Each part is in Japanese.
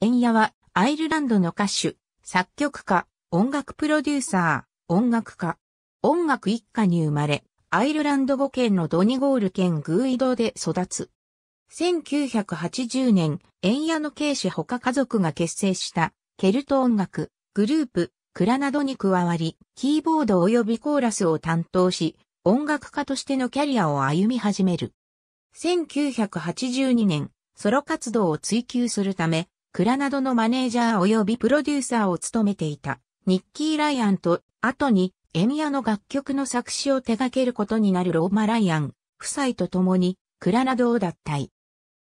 エンヤはアイルランドの歌手、作曲家、音楽プロデューサー、音楽家、音楽一家に生まれ、アイルランド語圏のドニゴール県グーイドで育つ。1980年、エンヤのケイ他家族が結成したケルト音楽グループクラなどに加わり、キーボード及びコーラスを担当し、音楽家としてのキャリアを歩み始める。1982年、ソロ活動を追求するため、クラナドのマネージャー及びプロデューサーを務めていたニッキー・ライアンと後にエミアの楽曲の作詞を手掛けることになるローマ・ライアン夫妻と共にクラナドを脱退。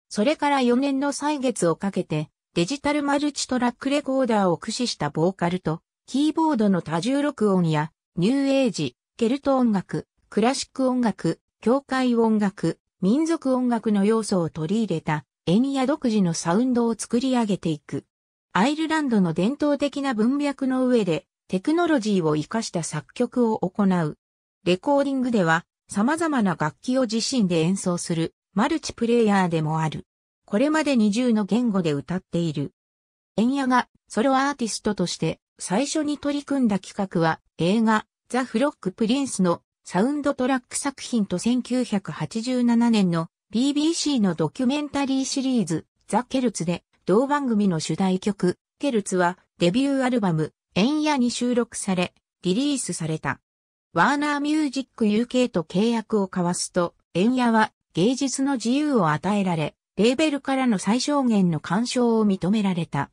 それから4年の歳月をかけてデジタルマルチトラックレコーダーを駆使したボーカルとキーボードの多重録音やニューエイジ、ケルト音楽、クラシック音楽、教会音楽、民族音楽の要素を取り入れたエニア独自のサウンドを作り上げていく。アイルランドの伝統的な文脈の上でテクノロジーを活かした作曲を行う。レコーディングでは様々な楽器を自身で演奏するマルチプレイヤーでもある。これまで20の言語で歌っている。エニアがソロアーティストとして最初に取り組んだ企画は映画ザ・フロック・プリンスのサウンドトラック作品と1987年の BBC のドキュメンタリーシリーズ、ザ・ケルツで、同番組の主題曲、ケルツは、デビューアルバム、エンヤに収録され、リリースされた。ワーナーミュージック UK と契約を交わすと、エンヤは、芸術の自由を与えられ、レーベルからの最小限の干渉を認められた。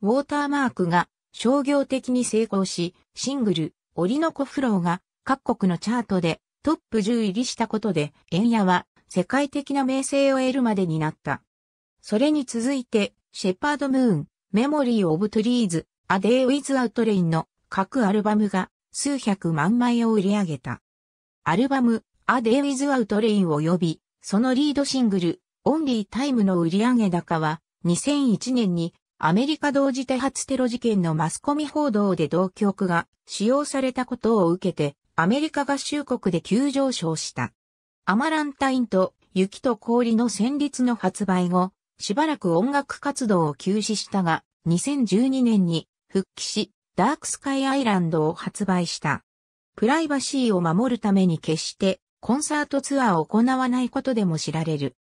ウォーターマークが商業的に成功し、シングル、オリノコフローが各国のチャートでトップ10入りしたことで、エンヤは世界的な名声を得るまでになった。それに続いて、シェパード・ムーン、メモリー・オブ・トゥリーズ、アデイ・ウィズ・アウトレインの各アルバムが数百万枚を売り上げた。アルバム、アデイ・ウィズ・アウトレイン及び、そのリードシングル、オンリー・タイムの売上高は、2001年にアメリカ同時多発テロ事件のマスコミ報道で同曲が使用されたことを受けて、アメリカ合衆国で急上昇した。アマランタインと雪と氷の旋律の発売後、しばらく音楽活動を休止したが、2012年に復帰し、ダークスカイアイランドを発売した。プライバシーを守るために決してコンサートツアーを行わないことでも知られる。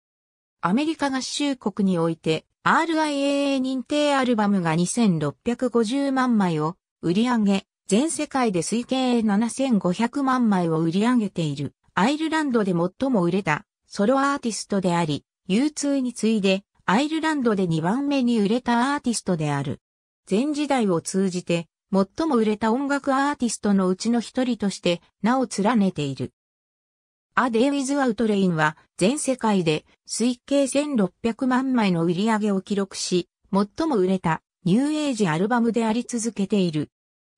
アメリカ合衆国において RIAA 認定アルバムが2650万枚を売り上げ、全世界で推計7500万枚を売り上げている。アイルランドで最も売れたソロアーティストであり、U2 に次いでアイルランドで2番目に売れたアーティストである。前時代を通じて最も売れた音楽アーティストのうちの一人として名を連ねている。アデイウィズ・アウトレインは全世界で推計1600万枚の売り上げを記録し、最も売れたニューエイジアルバムであり続けている。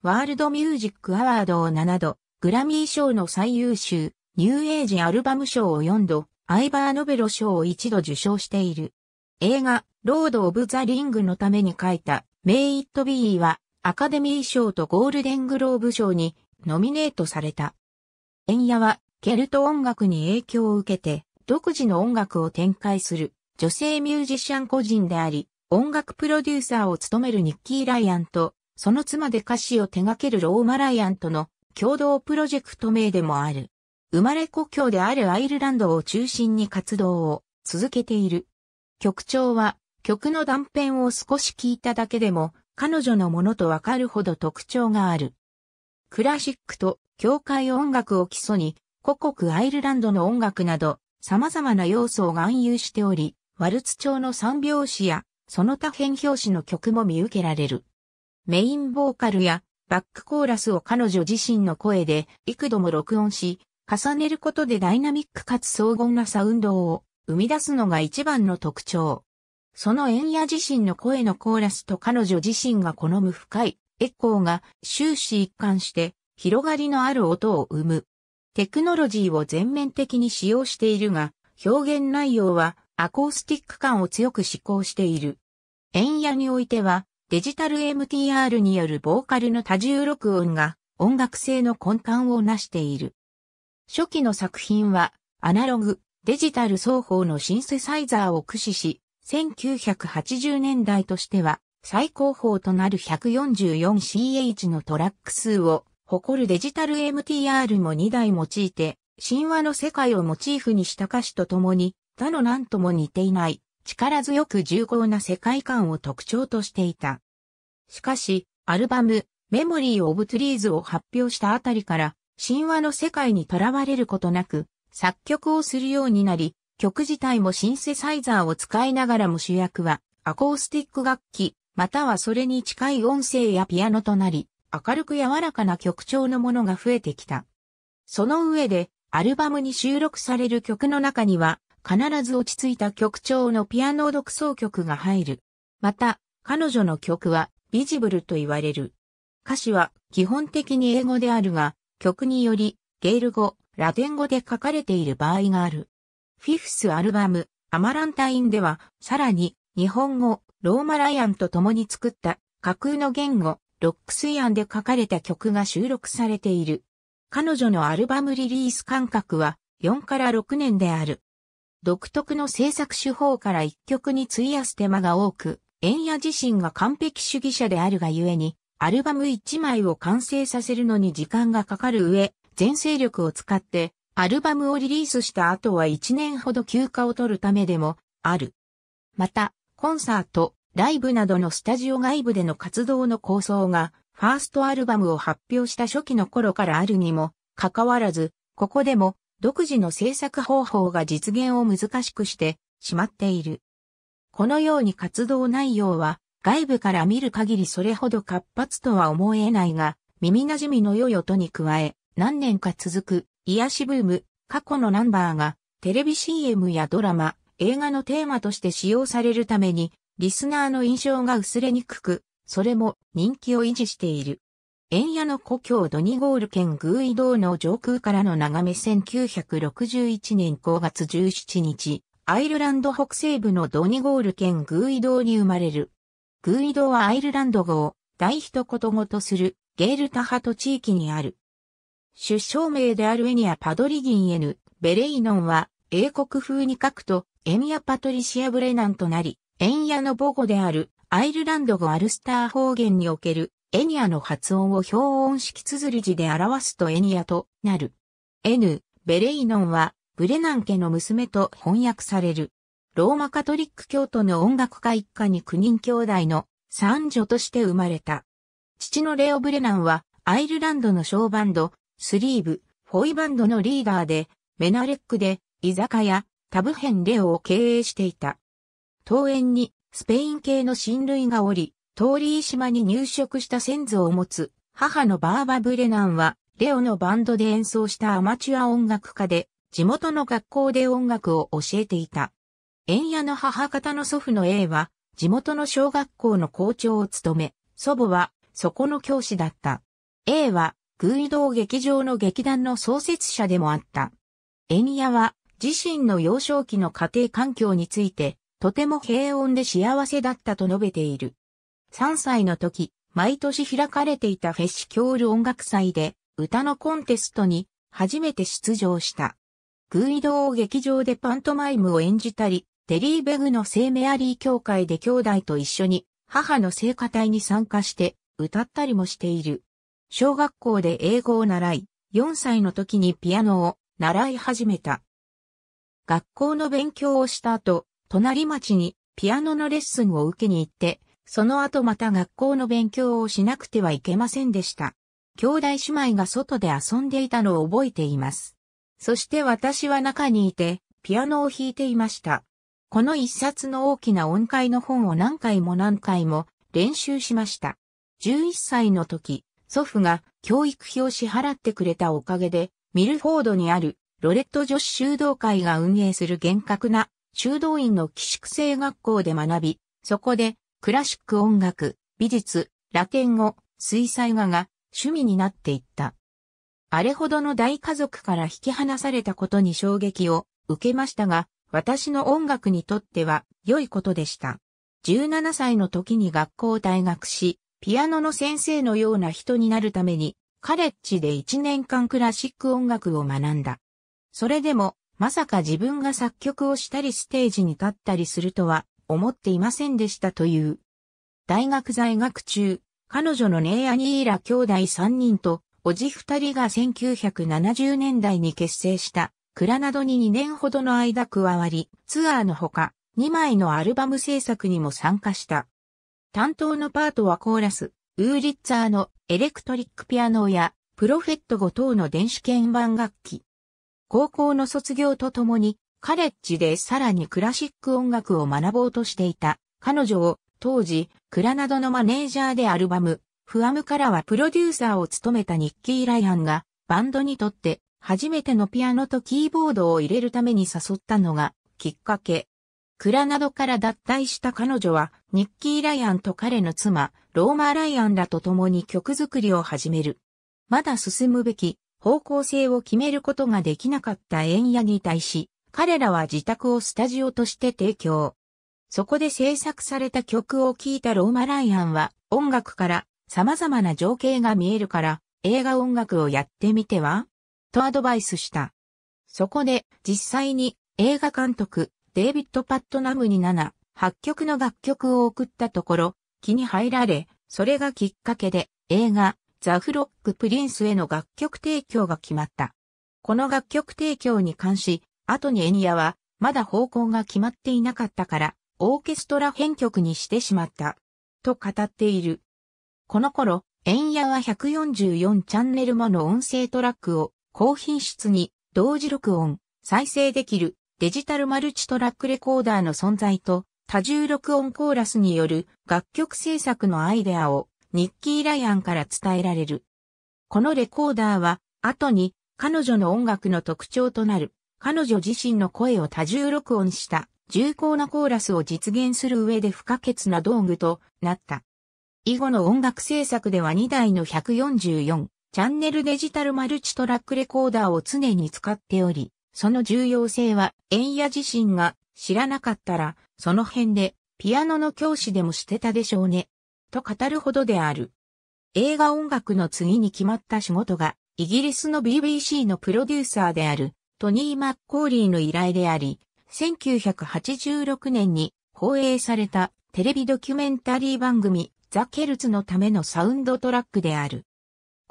ワールドミュージックアワードを7度、グラミー賞の最優秀、ニューエイジアルバム賞を4度、アイバーノベロ賞を1度受賞している。映画、ロード・オブ・ザ・リングのために書いた、メイ・イット・ビーは、アカデミー賞とゴールデングローブ賞に、ノミネートされた。演野は、ケルト音楽に影響を受けて、独自の音楽を展開する、女性ミュージシャン個人であり、音楽プロデューサーを務めるニッキー・ライアンと、その妻で歌詞を手掛けるローマ・ライアンとの共同プロジェクト名でもある。生まれ故郷であるアイルランドを中心に活動を続けている。曲調は曲の断片を少し聞いただけでも彼女のものとわかるほど特徴がある。クラシックと教会音楽を基礎に故国アイルランドの音楽など様々な要素を含有しており、ワルツ調の三拍子やその他変拍子の曲も見受けられる。メインボーカルやバックコーラスを彼女自身の声で幾度も録音し、重ねることでダイナミックかつ荘厳なサウンドを生み出すのが一番の特徴。そのエンヤ自身の声のコーラスと彼女自身が好む深いエコーが終始一貫して広がりのある音を生む。テクノロジーを全面的に使用しているが、表現内容はアコースティック感を強く思考している。エンヤにおいてはデジタル MTR によるボーカルの多重録音が音楽性の根幹を成している。初期の作品は、アナログ、デジタル双方のシンセサイザーを駆使し、1980年代としては、最高峰となる 144ch のトラック数を誇るデジタル MTR も2台用いて、神話の世界をモチーフにした歌詞とともに、他の何とも似ていない、力強く重厚な世界観を特徴としていた。しかし、アルバム、メモリー・オブ・トゥリーズを発表したあたりから、神話の世界にとらわれることなく、作曲をするようになり、曲自体もシンセサイザーを使いながらも主役はアコースティック楽器、またはそれに近い音声やピアノとなり、明るく柔らかな曲調のものが増えてきた。その上で、アルバムに収録される曲の中には、必ず落ち着いた曲調のピアノ独奏曲が入る。また、彼女の曲は、ビジブルと言われる。歌詞は基本的に英語であるが、曲により、ゲール語、ラテン語で書かれている場合がある。フィフスアルバム、アマランタインでは、さらに、日本語、ローマライアンと共に作った架空の言語、ロックスイアンで書かれた曲が収録されている。彼女のアルバムリリース間隔は4から6年である。独特の制作手法から一曲に費やす手間が多く、エンヤ自身が完璧主義者であるがゆえに、アルバム1枚を完成させるのに時間がかかる上、全勢力を使ってアルバムをリリースした後は1年ほど休暇を取るためでもある。また、コンサート、ライブなどのスタジオ外部での活動の構想が、ファーストアルバムを発表した初期の頃からあるにも、かかわらず、ここでも独自の制作方法が実現を難しくしてしまっている。このように活動内容は外部から見る限りそれほど活発とは思えないが、耳馴染みの良い音に加え、何年か続く癒しブーム、過去のナンバーがテレビ CM やドラマ、映画のテーマとして使用されるために、リスナーの印象が薄れにくく、それも人気を維持している。円屋の故郷ドニゴール県グーイ道の上空からの眺め1961年5月17日、アイルランド北西部のドニゴール県グーイ道に生まれる。グイドはアイルランド語を大一言語とするゲールタ派と地域にある。出生名であるエニア・パドリギン・エヌ・ベレイノンは英国風に書くとエミア・パトリシア・ブレナンとなり、エンヤの母語であるアイルランド語アルスター方言におけるエニアの発音を表音式綴り字で表すとエニアとなる。N、ベレイノンはブレナン家の娘と翻訳される。ローマカトリック教徒の音楽家一家に9人兄弟の三女として生まれた。父のレオ・ブレナンはアイルランドの小バンド、スリーブ、フォイバンドのリーダーで、メナレックで居酒屋、タブヘンレオを経営していた。桃園にスペイン系の親類がおり、通り島に入植した先祖を持つ母のバーバ・ブレナンは、レオのバンドで演奏したアマチュア音楽家で、地元の学校で音楽を教えていた。円屋の母方の祖父の A は、地元の小学校の校長を務め、祖母は、そこの教師だった。A は、偶移動劇場の劇団の創設者でもあった。円屋は、自身の幼少期の家庭環境について、とても平穏で幸せだったと述べている。3歳の時、毎年開かれていたフェッシキョール音楽祭で、歌のコンテストに初めて出場した。偶移動劇場でパントマイムを演じたり、デリーベグの聖メアリー教会で兄弟と一緒に母の聖歌隊に参加して歌ったりもしている。小学校で英語を習い、4歳の時にピアノを習い始めた。学校の勉強をした後、隣町にピアノのレッスンを受けに行って、その後また学校の勉強をしなくてはいけませんでした。兄弟姉妹が外で遊んでいたのを覚えています。そして私は中にいて、ピアノを弾いていました。この一冊の大きな音階の本を何回も何回も練習しました。11歳の時、祖父が教育費を支払ってくれたおかげで、ミルフォードにあるロレット女子修道会が運営する厳格な修道院の寄宿制学校で学び、そこでクラシック音楽、美術、ラテン語、水彩画が趣味になっていった。あれほどの大家族から引き離されたことに衝撃を受けましたが、私の音楽にとっては良いことでした。17歳の時に学校を退学し、ピアノの先生のような人になるために、カレッジで1年間クラシック音楽を学んだ。それでも、まさか自分が作曲をしたりステージに立ったりするとは思っていませんでしたという。大学在学中、彼女のネイアニーラ兄弟3人と、おじ2人が1970年代に結成したクラナドに2年ほどの間加わり、ツアーのほか、2枚のアルバム制作にも参加した。担当のパートはコーラス、ウーリッツァーのエレクトリックピアノや、プロフェット5等の電子鍵盤楽器。高校の卒業とともに、カレッジでさらにクラシック音楽を学ぼうとしていた彼女を当時クラナドのマネージャーでアルバムフアムからはプロデューサーを務めたニッキー・ライアンがバンドにとって初めてのピアノとキーボードを入れるために誘ったのがきっかけ。クラなどから脱退した彼女はニッキー・ライアンと彼の妻、ローマ・ライアンらと共に曲作りを始める。まだ進むべき方向性を決めることができなかった円谷に対し、彼らは自宅をスタジオとして提供。そこで制作された曲を聴いたローマ・ライアンは音楽から様々な情景が見えるから映画音楽をやってみてはとアドバイスした。そこで実際に映画監督デイビッド・パットナムに7、8曲の楽曲を送ったところ気に入られ、それがきっかけで映画ザ・フロック・プリンスへの楽曲提供が決まった。この楽曲提供に関し、後にエニアはまだ方向が決まっていなかったからオーケストラ編曲にしてしまった。と語っている。この頃、エンヤは144チャンネルもの音声トラックを高品質に同時録音、再生できるデジタルマルチトラックレコーダーの存在と多重録音コーラスによる楽曲制作のアイデアをニッキー・ライアンから伝えられる。このレコーダーは後に彼女の音楽の特徴となる彼女自身の声を多重録音した重厚なコーラスを実現する上で不可欠な道具となった。以後の音楽制作では2台の144チャンネルデジタルマルチトラックレコーダーを常に使っており、その重要性は、円谷自身が知らなかったら、その辺で、ピアノの教師でもしてたでしょうね、と語るほどである。映画音楽の次に決まった仕事が、イギリスの BBC のプロデューサーである、トニー・マッコーリーの依頼であり、1986年に放映されたテレビドキュメンタリー番組ザ・ケルツのためのサウンドトラックである。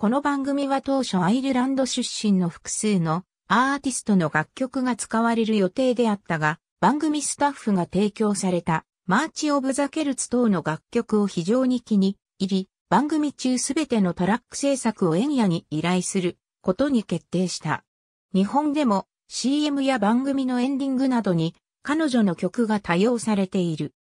この番組は当初アイルランド出身の複数のアーティストの楽曲が使われる予定であったが、番組スタッフが提供されたマーチ・オブ・ザ・ケルツ等の楽曲を非常に気に入り、番組中すべてのトラック制作をエンヤに依頼することに決定した。日本でも CM や番組のエンディングなどに彼女の曲が多用されている。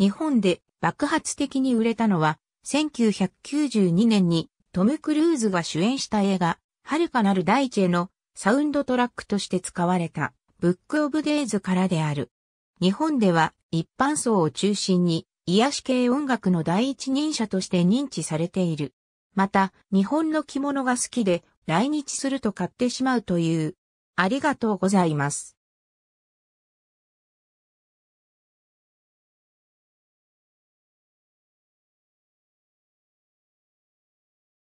日本で爆発的に売れたのは1992年にトム・クルーズが主演した映画、遥かなる大地へのサウンドトラックとして使われた、ブック・オブ・デイズからである。日本では一般層を中心に癒し系音楽の第一人者として認知されている。また、日本の着物が好きで来日すると買ってしまうという。ありがとうございます。